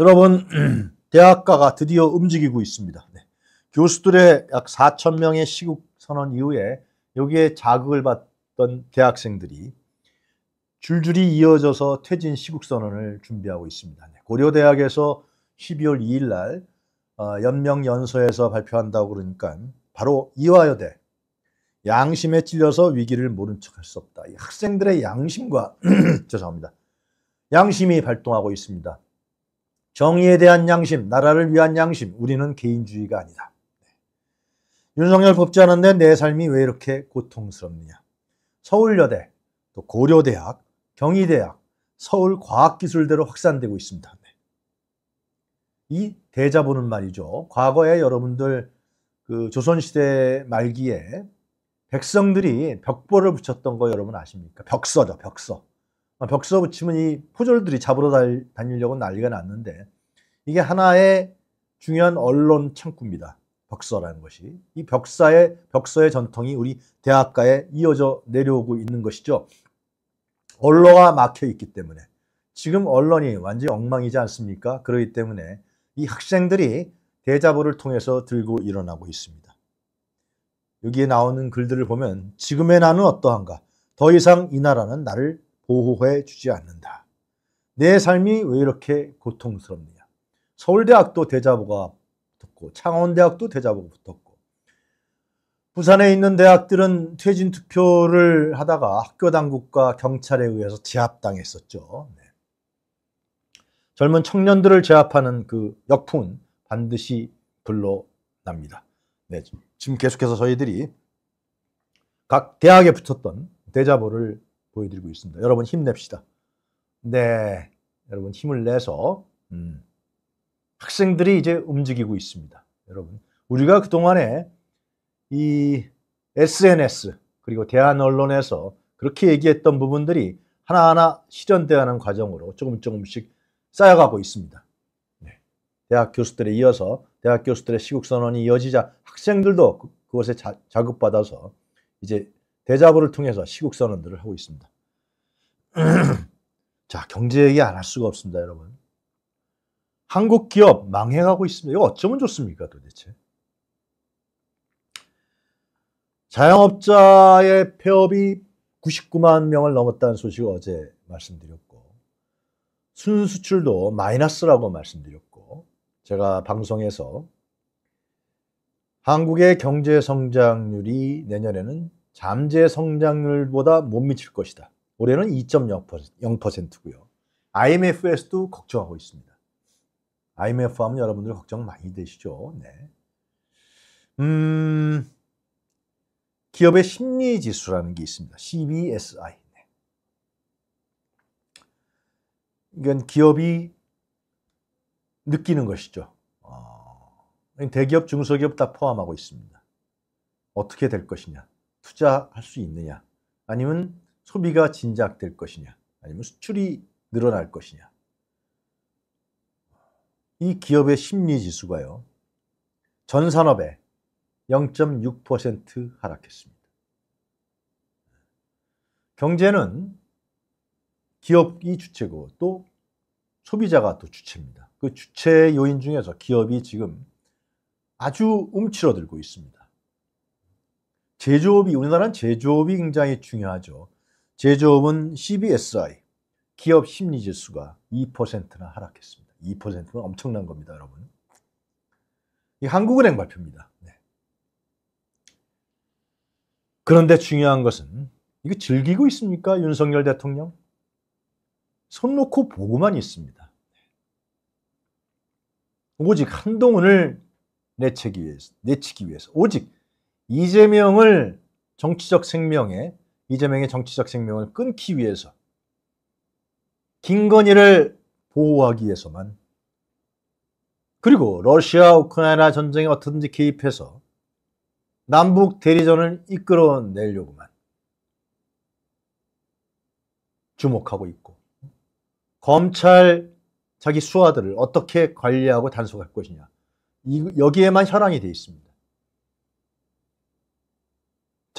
여러분 대학가가 드디어 움직이고 있습니다. 네. 교수들의 약 4천 명의 시국 선언 이후에 여기에 자극을 받던 대학생들이 줄줄이 이어져서 퇴진 시국 선언을 준비하고 있습니다. 네. 고려대학에서 12월 2일 날 어, 연명 연서에서 발표한다고 그러니까 바로 이화여대 양심에 찔려서 위기를 모른 척할 수 없다. 학생들의 양심과 죄송합니다. 양심이 발동하고 있습니다. 정의에 대한 양심, 나라를 위한 양심, 우리는 개인주의가 아니다. 네. 윤석열 법제하는데 내 삶이 왜 이렇게 고통스럽느냐. 서울여대, 또 고려대학, 경희대학, 서울과학기술대로 확산되고 있습니다. 네. 이 대자보는 말이죠. 과거에 여러분들 그 조선시대 말기에 백성들이 벽보를 붙였던 거 여러분 아십니까? 벽서죠, 벽서. 어, 벽서 붙이면 이 포졸들이 잡으러 달, 다니려고 난리가 났는데 이게 하나의 중요한 언론 창구입니다. 벽서라는 것이 이 벽사의 벽서의 전통이 우리 대학가에 이어져 내려오고 있는 것이죠. 언론화 막혀 있기 때문에 지금 언론이 완전히 엉망이지 않습니까? 그러기 때문에 이 학생들이 대자보를 통해서 들고 일어나고 있습니다. 여기에 나오는 글들을 보면 지금의 나는 어떠한가? 더 이상 이 나라는 나를 보호해 주지 않는다. 내 삶이 왜 이렇게 고통스럽냐. 서울대학도 대자보가 붙었고 창원대학도 대자보가 붙었고 부산에 있는 대학들은 퇴진 투표를 하다가 학교 당국과 경찰에 의해서 제압당했었죠. 네. 젊은 청년들을 제압하는 그 역풍은 반드시 불러납니다. 네, 지금 계속해서 저희들이 각 대학에 붙었던 대자보를 보여드리고 있습니다. 여러분 힘냅시다. 네, 여러분 힘을 내서 음, 학생들이 이제 움직이고 있습니다. 여러분 우리가 그 동안에 이 SNS 그리고 대한 언론에서 그렇게 얘기했던 부분들이 하나하나 실현되는 어 과정으로 조금 조금씩 쌓여가고 있습니다. 네. 대학 교수들에 이어서 대학 교수들의 시국 선언이 이어지자 학생들도 그, 그것에 자, 자극받아서 이제 대자보를 통해서 시국 선언들을 하고 있습니다. 자, 경제 얘기 안 할 수가 없습니다, 여러분. 한국 기업 망해가고 있습니다. 이거 어쩌면 좋습니까, 도대체? 자영업자의 폐업이 99만 명을 넘었다는 소식을 어제 말씀드렸고, 순수출도 마이너스라고 말씀드렸고, 제가 방송에서 한국의 경제 성장률이 내년에는 잠재 성장률보다 못 미칠 것이다. 올해는 2.0%고요. IMF에서도 걱정하고 있습니다. IMF 하면 여러분들 걱정 많이 되시죠. 네. 음, 기업의 심리 지수라는 게 있습니다. CBSI. 네. 이건 기업이 느끼는 것이죠. 어, 대기업, 중소기업 다 포함하고 있습니다. 어떻게 될 것이냐. 투자할 수 있느냐 아니면 소비가 진작될 것이냐 아니면 수출이 늘어날 것이냐 이 기업의 심리지수가요 전 산업에 0.6% 하락했습니다. 경제는 기업이 주체고 또 소비자가 또 주체입니다. 그 주체 요인 중에서 기업이 지금 아주 움츠러들고 있습니다. 제조업이 우리나라는 제조업이 굉장히 중요하죠. 제조업은 CBSI 기업 심리 지수가 2%나 하락했습니다. 2는 엄청난 겁니다, 여러분. 이 한국은행 발표입니다. 네. 그런데 중요한 것은 이거 즐기고 있습니까, 윤석열 대통령? 손 놓고 보고만 있습니다. 네. 오직 한동훈을 내치기 위해서, 내치기 위해서 오직 이재명을 정치적 생명에 이재명의 정치적 생명을 끊기 위해서 김건희를 보호하기 위해서만 그리고 러시아 우크라이나 전쟁에 어떻든지 개입해서 남북 대리전을 이끌어내려고만 주목하고 있고 검찰 자기 수하들을 어떻게 관리하고 단속할 것이냐 여기에만 혈안이 돼 있습니다.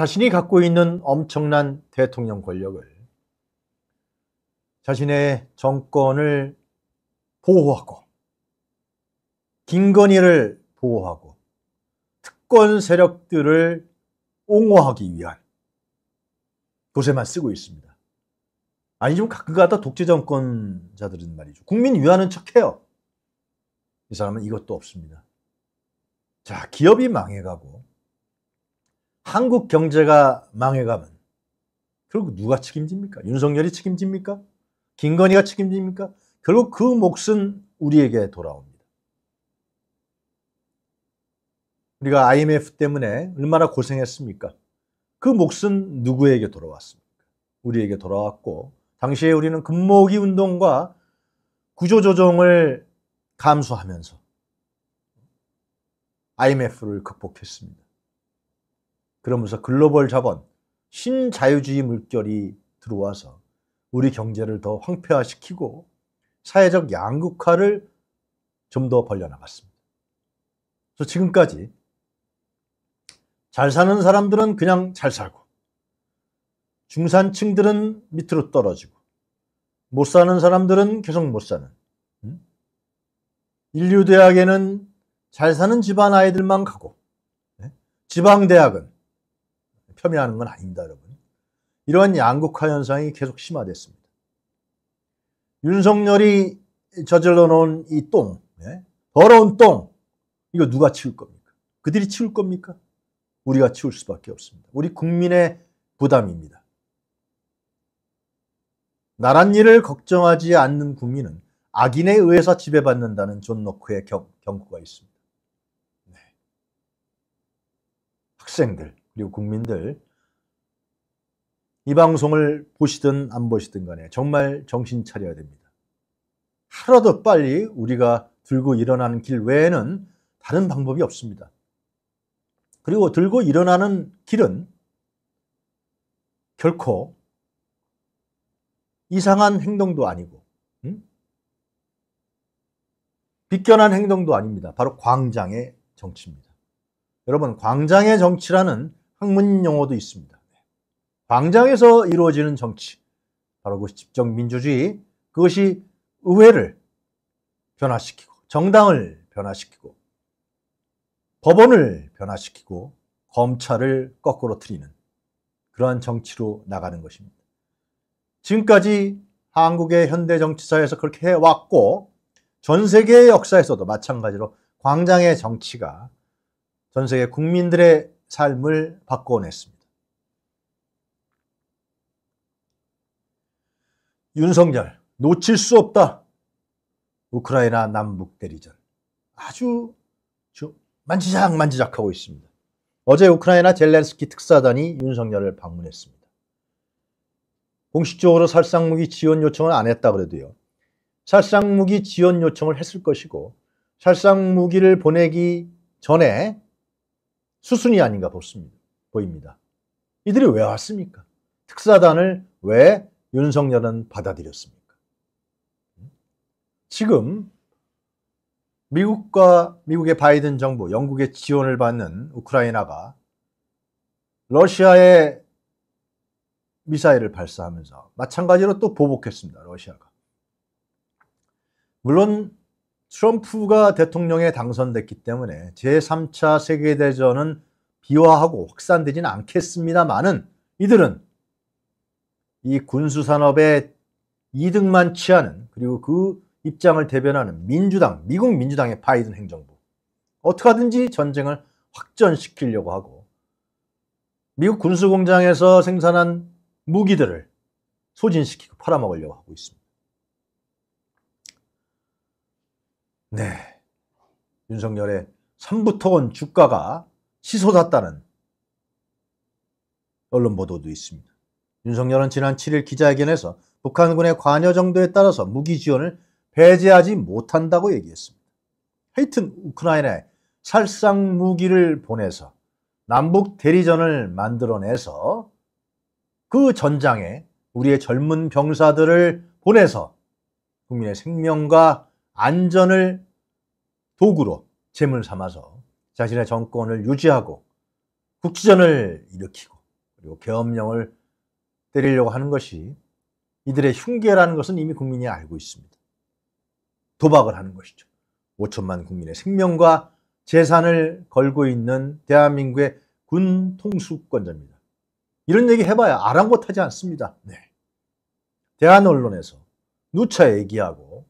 자신이 갖고 있는 엄청난 대통령 권력을 자신의 정권을 보호하고 김건희를 보호하고 특권 세력들을 옹호하기 위한 도세만 쓰고 있습니다. 아니 좀 가끔가다 독재 정권자들은 말이죠. 국민 위하는 척해요. 이 사람은 이것도 없습니다. 자, 기업이 망해가고 한국 경제가 망해가면 결국 누가 책임집니까? 윤석열이 책임집니까? 김건희가 책임집니까? 결국 그 몫은 우리에게 돌아옵니다. 우리가 IMF 때문에 얼마나 고생했습니까? 그 몫은 누구에게 돌아왔습니까? 우리에게 돌아왔고 당시에 우리는 금모기 운동과 구조조정을 감수하면서 IMF를 극복했습니다. 그러면서 글로벌 자본, 신자유주의 물결이 들어와서 우리 경제를 더 황폐화시키고 사회적 양극화를 좀 더 벌려나갔습니다. 그래서 지금까지 잘 사는 사람들은 그냥 잘 살고 중산층들은 밑으로 떨어지고 못 사는 사람들은 계속 못 사는 음? 인류대학에는 잘 사는 집안 아이들만 가고 네? 지방대학은 폄훼하는 건 아닙니다, 여러분. 이러한 양극화 현상이 계속 심화됐습니다. 윤석열이 저질러 놓은 이 똥, 네? 더러운 똥, 이거 누가 치울 겁니까? 그들이 치울 겁니까? 우리가 치울 수밖에 없습니다. 우리 국민의 부담입니다. 나란 일을 걱정하지 않는 국민은 악인에 의해서 지배받는다는 존 노크의 경, 경고가 있습니다. 네. 학생들, 그리고 국민들 이 방송을 보시든 안 보시든 간에 정말 정신 차려야 됩니다. 하루도 빨리 우리가 들고 일어나는 길 외에는 다른 방법이 없습니다. 그리고 들고 일어나는 길은 결코 이상한 행동도 아니고 음? 비껴난 행동도 아닙니다. 바로 광장의 정치입니다. 여러분 광장의 정치라는 학문 용어도 있습니다. 네. 광장에서 이루어지는 정치, 바로 그집정 민주주의, 그것이 의회를 변화시키고, 정당을 변화시키고, 법원을 변화시키고, 검찰을 거꾸로 트리는 그러한 정치로 나가는 것입니다. 지금까지 한국의 현대 정치사에서 그렇게 해왔고, 전 세계의 역사에서도 마찬가지로 광장의 정치가 전 세계 국민들의 삶을 바꿔냈습니다. 윤석열, 놓칠 수 없다. 우크라이나 남북 대리전. 아주 만지작만지작 하고 있습니다. 어제 우크라이나 젤렌스키 특사단이 윤석열을 방문했습니다. 공식적으로 살상무기 지원 요청을 안 했다 그래도요. 살상무기 지원 요청을 했을 것이고 살상무기를 보내기 전에 수순이 아닌가 보입니다. 이들이 왜 왔습니까? 특사단을 왜 윤석열은 받아들였습니까? 지금 미국과 미국의 바이든 정부, 영국의 지원을 받는 우크라이나가 러시아의 미사일을 발사하면서 마찬가지로 또 보복했습니다. 러시아가. 물론 트럼프가 대통령에 당선됐기 때문에 제3차 세계대전은 비화하고 확산되진 않겠습니다만은 이들은 이 군수산업의 이득만 취하는 그리고 그 입장을 대변하는 민주당, 미국 민주당의 바이든 행정부 어떻게 하든지 전쟁을 확전시키려고 하고 미국 군수공장에서 생산한 무기들을 소진시키고 팔아먹으려고 하고 있습니다. 네. 윤석열의 3부터건 주가가 치솟았다는 언론 보도도 있습니다. 윤석열은 지난 7일 기자회견에서 북한군의 관여 정도에 따라서 무기 지원을 배제하지 못한다고 얘기했습니다. 하여튼 우크라이나에 살상 무기를 보내서 남북 대리전을 만들어내서 그 전장에 우리의 젊은 병사들을 보내서 국민의 생명과 안전을 도구로 재물 삼아서 자신의 정권을 유지하고 국지전을 일으키고 그리고 계엄령을 때리려고 하는 것이 이들의 흉계라는 것은 이미 국민이 알고 있습니다. 도박을 하는 것이죠. 5천만 국민의 생명과 재산을 걸고 있는 대한민국의 군 통수권자입니다. 이런 얘기 해봐야 아랑곳하지 않습니다. 네. 대한 언론에서 누차 얘기하고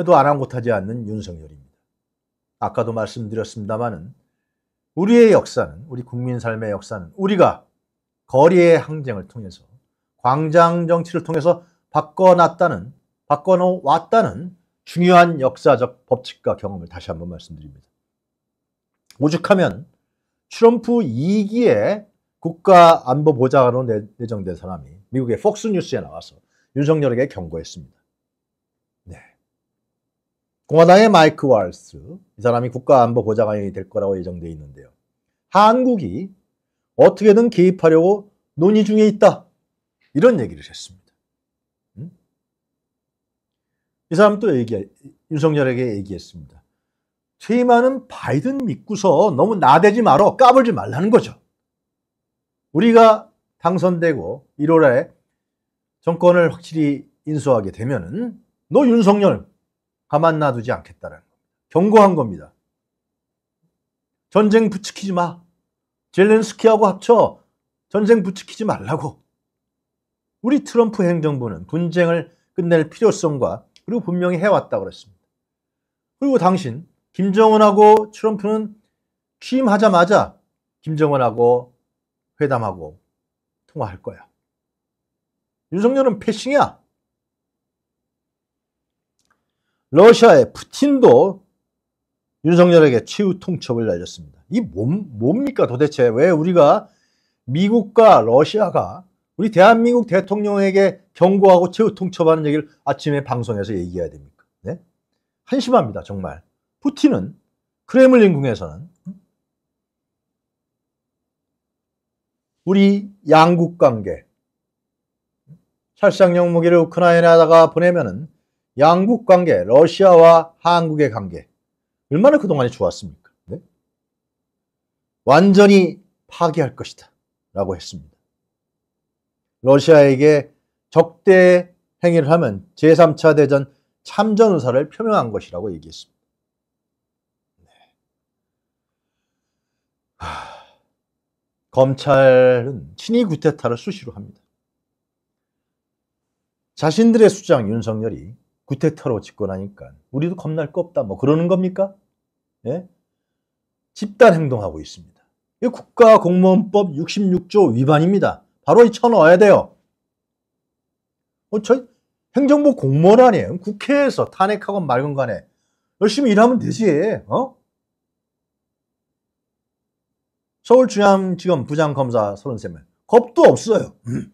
해도 아랑곳하지 않는 윤석열입니다. 아까도 말씀드렸습니다마는 우리의 역사는 우리 국민 삶의 역사는 우리가 거리의 항쟁을 통해서 광장 정치를 통해서 바꿔놨다는 바꿔놓았다는 중요한 역사적 법칙과 경험을 다시 한번 말씀드립니다. 오죽하면 트럼프 2기에 국가안보보좌관으로 내정된 사람이 미국의 폭스뉴스에 나와서 윤석열에게 경고했습니다. 공화당의 마이크 왈스 이 사람이 국가안보보좌관이 될 거라고 예정되어 있는데요. 한국이 어떻게든 개입하려고 논의 중에 있다 이런 얘기를 했습니다. 음? 이 사람 또 얘기 윤석열에게 얘기했습니다. 퇴임하는 바이든 믿고서 너무 나대지 말어 까불지 말라는 거죠. 우리가 당선되고 1월에 정권을 확실히 인수하게 되면은 너 윤석열 가만 놔두지 않겠다는 겁니다. 경고한 겁니다. 전쟁 부추키지 마. 젤렌스키하고 합쳐 전쟁 부추키지 말라고. 우리 트럼프 행정부는 분쟁을 끝낼 필요성과 그리고 분명히 해왔다고 그랬습니다. 그리고 당신 김정은하고 트럼프는 취임하자마자 김정은하고 회담하고 통화할 거야. 윤석열은 패싱이야. 러시아의 푸틴도 윤석열에게 최후 통첩을 날렸습니다. 이 몸, 뭡니까 도대체? 왜 우리가 미국과 러시아가 우리 대한민국 대통령에게 경고하고 최후 통첩하는 얘기를 아침에 방송에서 얘기해야 됩니까? 네? 한심합니다, 정말. 푸틴은 크레믈린궁에서는 우리 양국 관계 찰상 영무기를 우크라이나에다가 보내면은 양국 관계, 러시아와 한국의 관계 얼마나 그동안에 좋았습니까? 네? 완전히 파괴할 것이다 라고 했습니다. 러시아에게 적대 행위를 하면 제3차 대전 참전 의사를 표명한 것이라고 얘기했습니다. 네. 하... 검찰은 친위 구테타를 수시로 합니다. 자신들의 수장 윤석열이 구테타로 집권하니까 우리도 겁날 거 없다 뭐 그러는 겁니까? 예? 집단 행동하고 있습니다. 이 국가공무원법 66조 위반입니다. 바로 이 쳐넣어야 돼요. 어, 저 행정부 공무원 아니에요. 국회에서 탄핵하건 말건 간에 열심히 일하면 되지. 어? 서울중앙지검 부장검사 33명. 겁도 없어요. 음.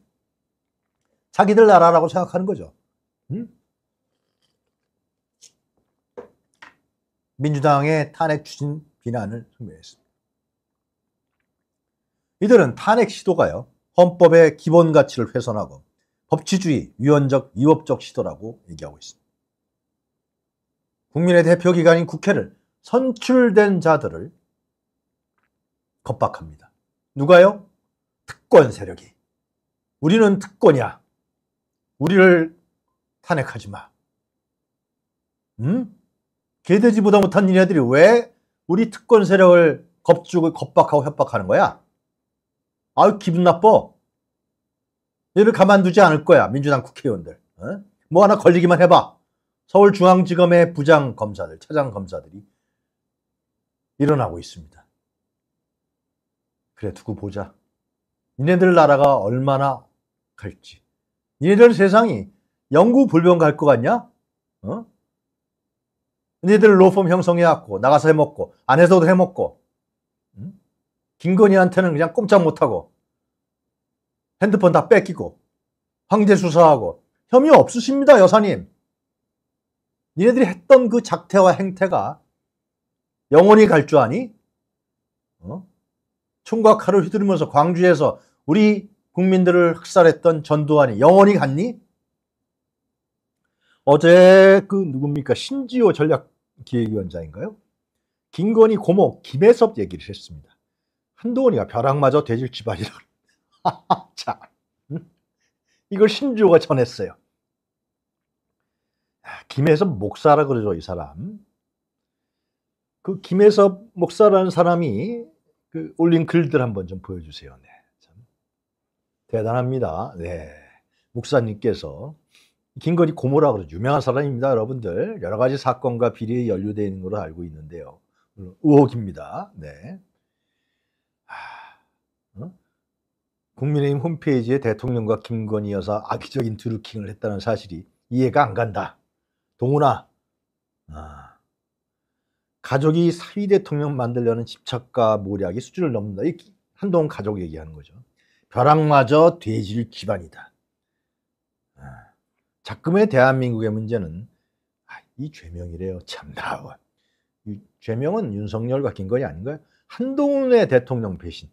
자기들 나라라고 생각하는 거죠. 음? 민주당의 탄핵 추진 비난을 소명했습니다. 이들은 탄핵 시도가요 헌법의 기본 가치를 훼손하고 법치주의 위헌적 위법적 시도라고 얘기하고 있습니다. 국민의 대표 기관인 국회를 선출된 자들을 겁박합니다. 누가요? 특권 세력이. 우리는 특권이야. 우리를 탄핵하지 마. 음? 개돼지보다 못한 니네들이 왜 우리 특권 세력을 겁주고 겁박하고 협박하는 거야? 아유 기분 나빠. 얘를 가만두지 않을 거야 민주당 국회의원들. 어? 뭐 하나 걸리기만 해봐. 서울중앙지검의 부장 검사들, 차장 검사들이 일어나고 있습니다. 그래 두고 보자. 니네들 나라가 얼마나 갈지. 니네들 세상이 영구 불변 갈것 같냐? 어? 니들 로펌 형성해갖고 나가서 해먹고 안에서도 해먹고 응? 김건희한테는 그냥 꼼짝 못하고 핸드폰 다 뺏기고 황제 수사하고 혐의 없으십니다 여사님 니네들이 했던 그 작태와 행태가 영원히 갈 줄 아니? 어? 총과 칼을 휘두르면서 광주에서 우리 국민들을 학살했던 전두환이 영원히 갔니? 어제 그 누굽니까 신지호 전략기획위원장인가요? 김건희 고모 김혜섭 얘기를 했습니다. 한동훈이가 벼락마저 돼질 집안이라. 자, 음? 이걸 신지호가 전했어요. 아, 김혜섭 목사라 그러죠 이 사람. 그 김혜섭 목사라는 사람이 그 올린 글들 한번 좀 보여주세요. 네, 참 대단합니다. 네, 목사님께서 김건희 고모라 그러죠. 유명한 사람입니다, 여러분들. 여러 가지 사건과 비리에 연루되어 있는 걸로 알고 있는데요. 의혹입니다. 네. 하... 아, 어? 국민의힘 홈페이지에 대통령과 김건희 여사 악의적인 드루킹을 했다는 사실이 이해가 안 간다. 동훈아, 아... 가족이 사위 대통령 만들려는 집착과 모략이 수준을 넘는다. 한동훈 가족 얘기하는 거죠. 벼락마저 돼지를 기반이다. 작금의 대한민국의 문제는 아, 이 죄명이래요. 참나. 이 죄명은 윤석열과 김건희 아닌가요? 한동훈의 대통령 배신.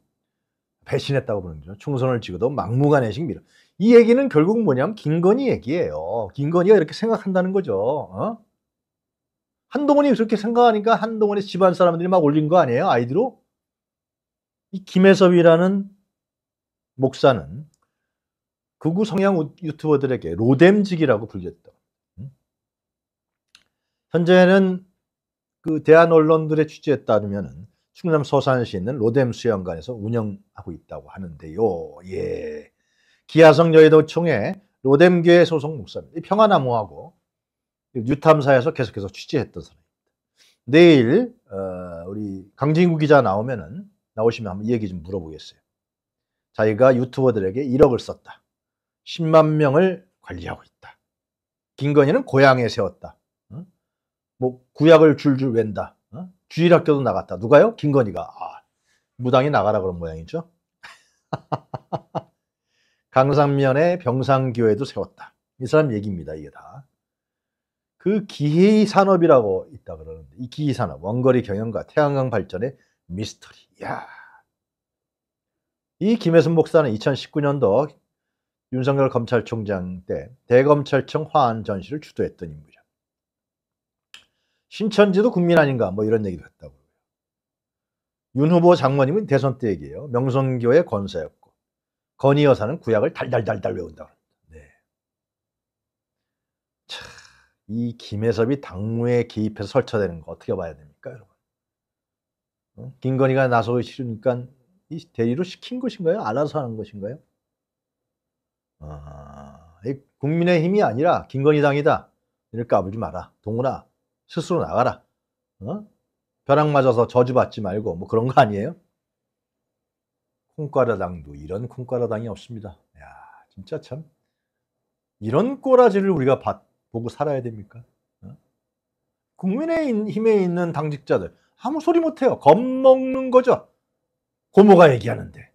배신했다고 보는 거죠. 총선을 찍어도 막무가내식 밀어. 이 얘기는 결국 뭐냐면 김건희 얘기예요. 김건희가 이렇게 생각한다는 거죠. 어? 한동훈이 그렇게 생각하니까 한동훈의 집안 사람들이 막 올린 거 아니에요? 아이디로? 이 김혜섭이라는 목사는 극우 그 성향 유튜버들에게 로뎀직이라고 불렸던 현재는 그 대한 언론들의 취재에 따르면 충남 서산시에 있는 로뎀 수영관에서 운영하고 있다고 하는데요. 예. 기아성 여의도총회 로뎀교회 소속 목사입니다. 평화나무하고 뉴탐사에서 계속해서 취재했던 사람입니다. 내일 어, 우리 강진구 기자 나오면은 나오시면 한번 얘기 좀 물어보겠어요. 자기가 유튜버들에게 1억을 썼다. 10만 명을 관리하고 있다. 김건희는 고향에 세웠다. 어? 뭐 구약을 줄줄 웬다. 어? 주일학교도 나갔다. 누가요? 김건희가. 아, 무당이 나가라 그런 모양이죠. 강상면에 병상교회도 세웠다. 이 사람 얘기입니다. 이게 다. 그 기회의 산업이라고 있다 그러는데 이 기회 산업 원거리 경영과 태양광 발전의 미스터리. 야. 이 김혜순 목사는 2019년도 윤석열 검찰총장 때 대검찰청 화안 전시를 주도했던 인물이야. 신천지도 국민 아닌가 뭐 이런 얘기도 했다고. 윤 후보 장모님은 대선 때 얘기예요. 명성교의 권사였고 건희 여사는 구약을 달달달달 외운다. 네. 차, 이 김혜섭이 당무에 개입해서 설쳐되는거 어떻게 봐야 됩니까, 여러분? 김건희가 나서기 싫으니까 이 대리로 시킨 것인가요? 알아서 하는 것인가요? 아, 국민의힘이 아니라 김건희당이다. 이럴 까불지 마라. 동훈아, 스스로 나가라. 어? 벼락 맞아서 저주받지 말고 뭐 그런 거 아니에요? 콩가라당도 이런 콩가라당이 없습니다. 야 진짜 참 이런 꼬라지를 우리가 받, 보고 살아야 됩니까? 어? 국민의힘에 있는 당직자들 아무 소리 못해요. 겁먹는 거죠. 고모가 얘기하는데.